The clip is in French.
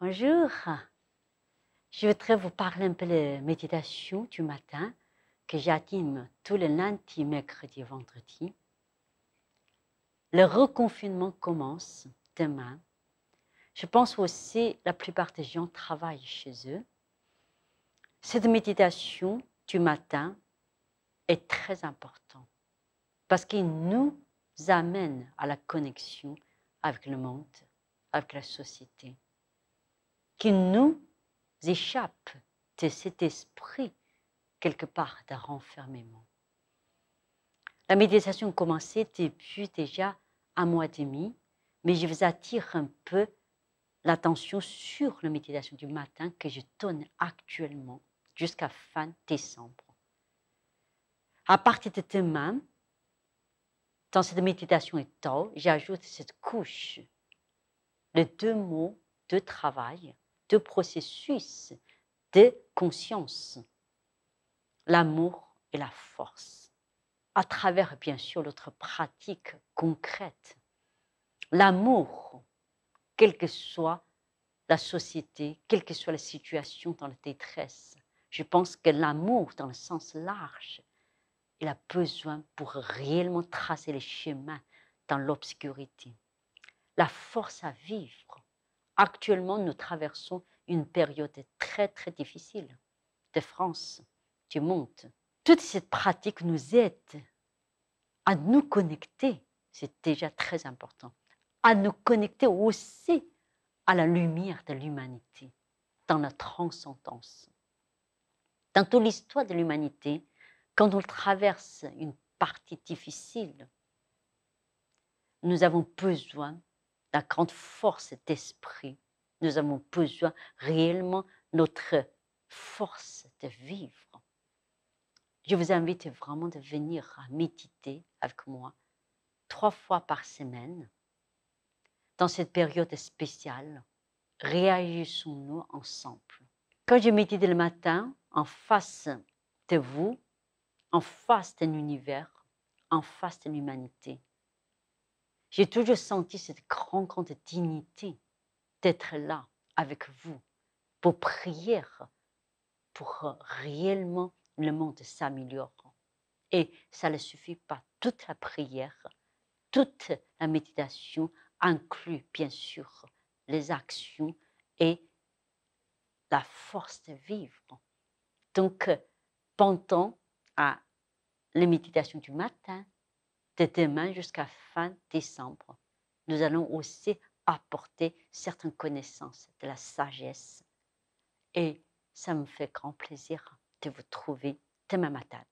Bonjour. Je voudrais vous parler un peu de méditation du matin que j'anime tous les lundis, mercredis, vendredis. Le reconfinement commence demain. Je pense aussi que la plupart des gens travaillent chez eux. Cette méditation du matin est très importante parce qu'elle nous amène à la connexion avec le monde, avec la société qui nous échappe de cet esprit quelque part de renfermement. La méditation commençait depuis déjà un mois et demi, mais je vous attire un peu l'attention sur la méditation du matin que je donne actuellement jusqu'à fin décembre. À partir de demain, dans cette méditation et j'ajoute cette couche, les deux mots de travail deux processus de conscience, l'amour et la force, à travers bien sûr notre pratique concrète. L'amour, quelle que soit la société, quelle que soit la situation dans la détresse, je pense que l'amour dans le sens large, il a besoin pour réellement tracer les chemins dans l'obscurité. La force à vivre, Actuellement, nous traversons une période très, très difficile de France, du monde. Toute cette pratique nous aide à nous connecter, c'est déjà très important, à nous connecter aussi à la lumière de l'humanité, dans la transcendance. Dans toute l'histoire de l'humanité, quand on traverse une partie difficile, nous avons besoin la grande force d'esprit. Nous avons besoin réellement notre force de vivre. Je vous invite vraiment de venir méditer avec moi trois fois par semaine. Dans cette période spéciale, réagissons-nous ensemble. Quand je médite le matin, en face de vous, en face d'un univers, en face de l'humanité, j'ai toujours senti cette grande, dignité d'être là avec vous pour prier, pour euh, réellement le monde s'améliorer. Et ça ne suffit pas. Toute la prière, toute la méditation inclut bien sûr les actions et la force de vivre. Donc, euh, pendant à les méditations du matin, de demain jusqu'à fin décembre, nous allons aussi apporter certaines connaissances, de la sagesse. Et ça me fait grand plaisir de vous trouver demain matin.